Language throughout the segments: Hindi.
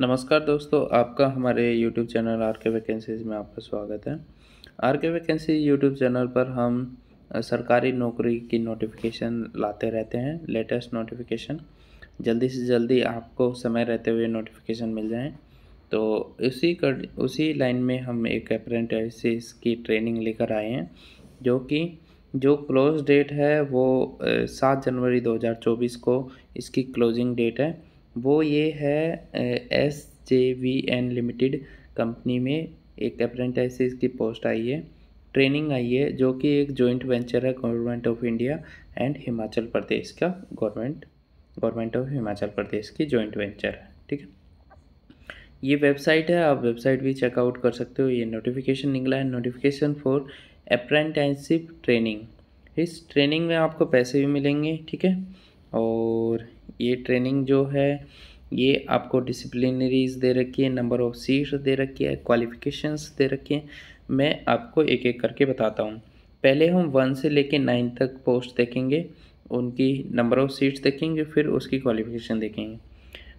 नमस्कार दोस्तों आपका हमारे YouTube channel R K vacancies में आपका स्वागत है आर के वैकेंसी यूट्यूब चैनल पर हम सरकारी नौकरी की नोटिफिकेशन लाते रहते हैं लेटेस्ट नोटिफिकेशन जल्दी से जल्दी आपको समय रहते हुए नोटिफिकेशन मिल जाए तो उसी कर उसी लाइन में हम एक अप्रेंटिस की ट्रेनिंग लेकर आए हैं जो कि जो क्लोज डेट है वो सात जनवरी 2024 को इसकी क्लोजिंग डेट है वो ये है S J V N limited company में एक अप्रेंटाइसिस की पोस्ट आई है ट्रेनिंग आई है जो कि एक जॉइंट वेंचर है government of India and Himachal Pradesh का government government of Himachal Pradesh की जॉइंट वेंचर है ठीक है ये वेबसाइट है आप वेबसाइट भी चेकआउट कर सकते हो ये नोटिफिकेशन निकला है नोटिफिकेशन फॉर अप्रेंटाइसिप ट्रेनिंग इस ट्रेनिंग में आपको पैसे भी मिलेंगे ठीक है और ये ट्रेनिंग जो है ये आपको डिसिप्लिनरीज दे रखी है नंबर ऑफ सीट्स दे रखी है क्वालिफिकेशंस दे रखी हैं मैं आपको एक एक करके बताता हूँ पहले हम वन से लेके नाइन तक पोस्ट देखेंगे उनकी नंबर ऑफ सीट्स देखेंगे फिर उसकी क्वालिफिकेशन देखेंगे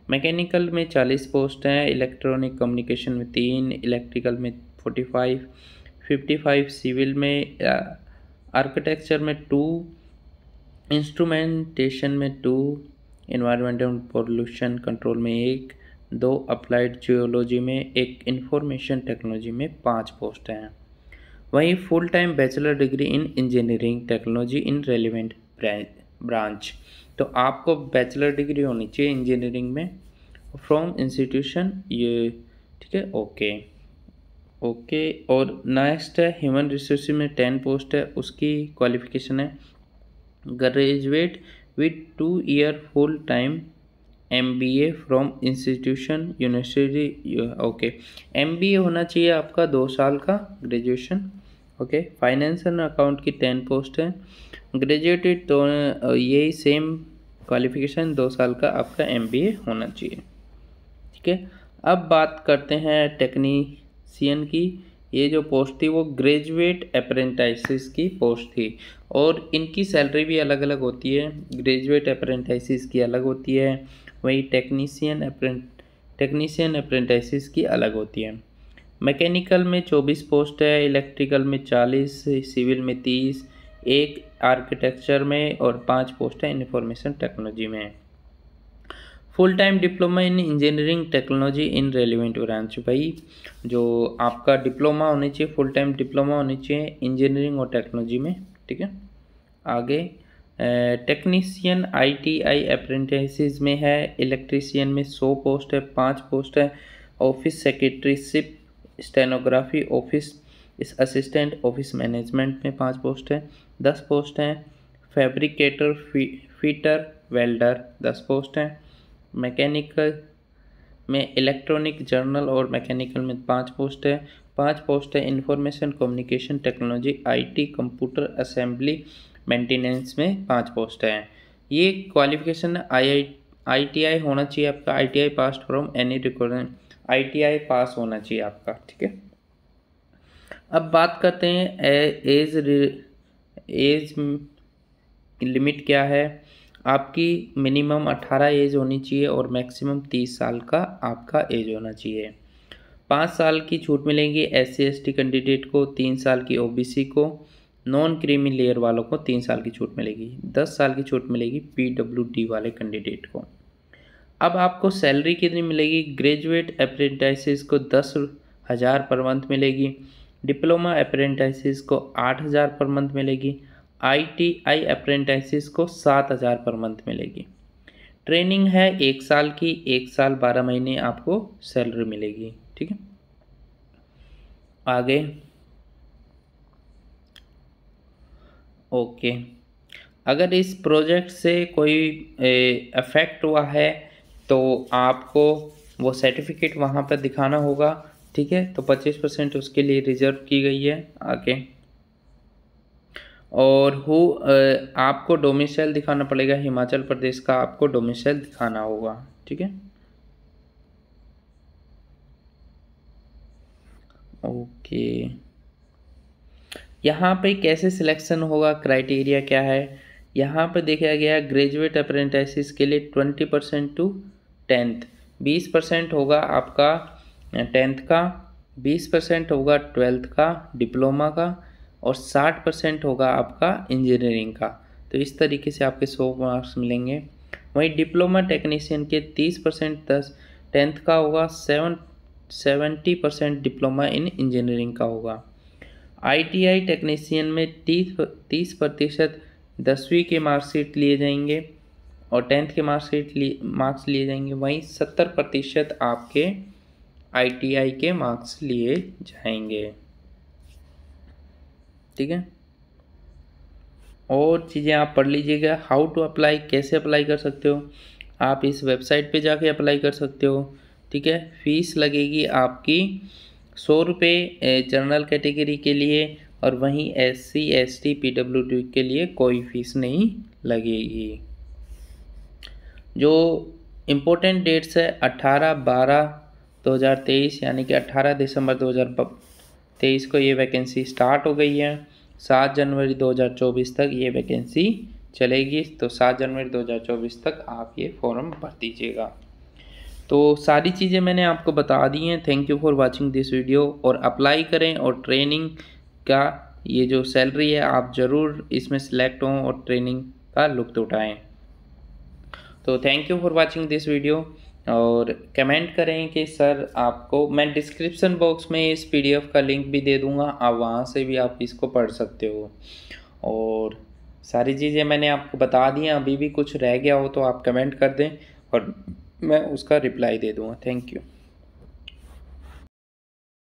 मैकेनिकल में चालीस पोस्ट हैं इलेक्ट्रॉनिक कम्युनिकेशन में तीन इलेक्ट्रिकल में forty five fifty five civil में आर्किटेक्चर uh, में टू इंस्ट्रूमेंटेशन में two environment and pollution control में एक दो अप्लाइड जियोलॉजी में एक इंफॉर्मेशन टेक्नोलॉजी में पाँच पोस्ट हैं वहीं full time bachelor degree in engineering technology in relevant branch तो आपको बैचलर डिग्री होनी चाहिए इंजीनियरिंग में फ्रॉम इंस्टीट्यूशन ये ठीक है ओके ओके और नेक्स्ट है ह्यूमन रिसोर्स में टेन पोस्ट है उसकी क्वालिफिकेशन है graduate with two year full time M B A from institution university okay M B A होना चाहिए आपका दो साल का graduation okay finance and account की टेन पोस्ट है ग्रेजुएटेड तो uh, यही सेम क्वालिफिकेशन दो साल का आपका एम बी ए होना चाहिए ठीक है अब बात करते हैं टेक्नीसियन की ये जो पोस्ट थी वो ग्रेजुएट अप्रेंटाइसिस की पोस्ट थी और इनकी सैलरी भी अलग अलग होती है ग्रेजुएट अप्रेंटाइसिस की अलग होती है वही टेक्नीसियन अप्रेंट टेक्नीसियन अप्रेंटाइसिस की अलग होती है मैकेनिकल में चौबीस पोस्ट है इलेक्ट्रिकल में चालीस सिविल में तीस एक आर्किटेक्चर में और पांच पोस्ट है इंफॉर्मेशन टेक्नोलॉजी में full time diploma in engineering technology in relevant branch भाई जो आपका डिप्लोमा होनी चाहिए फुल टाइम डिप्लोमा होनी चाहिए इंजीनियरिंग और टेक्नोलॉजी में ठीक है आगे टी आईटीआई अप्रेंटिस में है इलेक्ट्रीशियन में सौ पोस्ट है पाँच पोस्ट है ऑफिस सेक्रेटरीशिप स्टेनोग्राफी ऑफिस इस असिस्टेंट ऑफिस मैनेजमेंट में पाँच पोस्ट है दस पोस्ट हैं फैब्रिकेटर फी, फीटर वेल्डर दस पोस्ट हैं मैकेनिकल में इलेक्ट्रॉनिक जर्नल और मैकेनिकल में पाँच पोस्ट है पाँच पोस्ट है information communication technology IT computer assembly maintenance में पाँच पोस्ट हैं ये क्वालिफिकेशन आई आई होना चाहिए आपका ITI pass from any requirement ITI pass होना चाहिए आपका ठीक है अब बात करते हैं एज एज लिमिट क्या है आपकी मिनिमम 18 एज होनी चाहिए और मैक्सिमम 30 साल का आपका एज होना चाहिए पाँच साल की छूट मिलेंगी एस सी कैंडिडेट को तीन साल की ओबीसी को नॉन क्रीमी लेयर वालों को तीन साल की छूट मिलेगी दस साल की छूट मिलेगी पीडब्ल्यूडी वाले कैंडिडेट को अब आपको सैलरी कितनी मिलेगी ग्रेजुएट अप्रेंटाइसिस को दस हज़ार पर मंथ मिलेगी डिप्लोमा अप्रेंटाइसिस को आठ हज़ार पर मंथ मिलेगी आईटीआई अप्रेंटिस को सात हज़ार पर मंथ मिलेगी ट्रेनिंग है एक साल की एक साल बारह महीने आपको सैलरी मिलेगी ठीक है आगे ओके अगर इस प्रोजेक्ट से कोई अफेक्ट हुआ है तो आपको वो सर्टिफिकेट वहाँ पर दिखाना होगा ठीक है तो पच्चीस परसेंट उसके लिए रिजर्व की गई है आगे और हो आपको डोमिसाइल दिखाना पड़ेगा हिमाचल प्रदेश का आपको डोमिसाइल दिखाना होगा ठीक है ओके यहाँ पे कैसे सिलेक्शन होगा क्राइटेरिया क्या है यहाँ पे देखा गया ग्रेजुएट अप्रेंटिस के लिए ट्वेंटी परसेंट टू टेंथ बीस परसेंट होगा आपका टेंथ का बीस परसेंट होगा ट्वेल्थ का डिप्लोमा का और साठ परसेंट होगा आपका इंजीनियरिंग का तो इस तरीके से आपके सौ मार्क्स मिलेंगे वहीं डिप्लोमा टेक्नीशियन के तीस परसेंट दस टेंथ का होगा seven seventy percent diploma in engineering का होगा आईटीआई टेक्नीशियन में तीस तीस प्रतिशत दसवीं के मार्कशीट लिए जाएंगे और टेंथ के मार्कशीट लिए मार्क्स लिए जाएंगे वहीं सत्तर प्रतिशत आपके आई के मार्क्स लिए जाएंगे ठीक है और चीज़ें आप पढ़ लीजिएगा हाउ टू अप्लाई कैसे अप्लाई कर सकते हो आप इस वेबसाइट पे जाके अप्लाई कर सकते हो ठीक है फीस लगेगी आपकी सौ रुपये जनरल कैटेगरी के लिए और वहीं S C S T P W D के लिए कोई फीस नहीं लगेगी जो इम्पोर्टेंट डेट्स है अट्ठारह बारह 2023 यानी कि 18 दिसंबर हज़ार तेईस को ये वैकेंसी स्टार्ट हो गई है सात जनवरी 2024 तक ये वैकेंसी चलेगी तो सात जनवरी 2024 तक आप ये फॉर्म भर दीजिएगा तो सारी चीज़ें मैंने आपको बता दी हैं thank you for watching this video और अप्लाई करें और ट्रेनिंग का ये जो सैलरी है आप ज़रूर इसमें सेलेक्ट हों और ट्रेनिंग का लुत्फ उठाएँ तो thank you for watching this video और कमेंट करें कि सर आपको मैं डिस्क्रिप्शन बॉक्स में इस पीडीएफ का लिंक भी दे दूंगा आप वहाँ से भी आप इसको पढ़ सकते हो और सारी चीज़ें मैंने आपको बता दी हैं अभी भी कुछ रह गया हो तो आप कमेंट कर दें और मैं उसका रिप्लाई दे दूँगा थैंक यू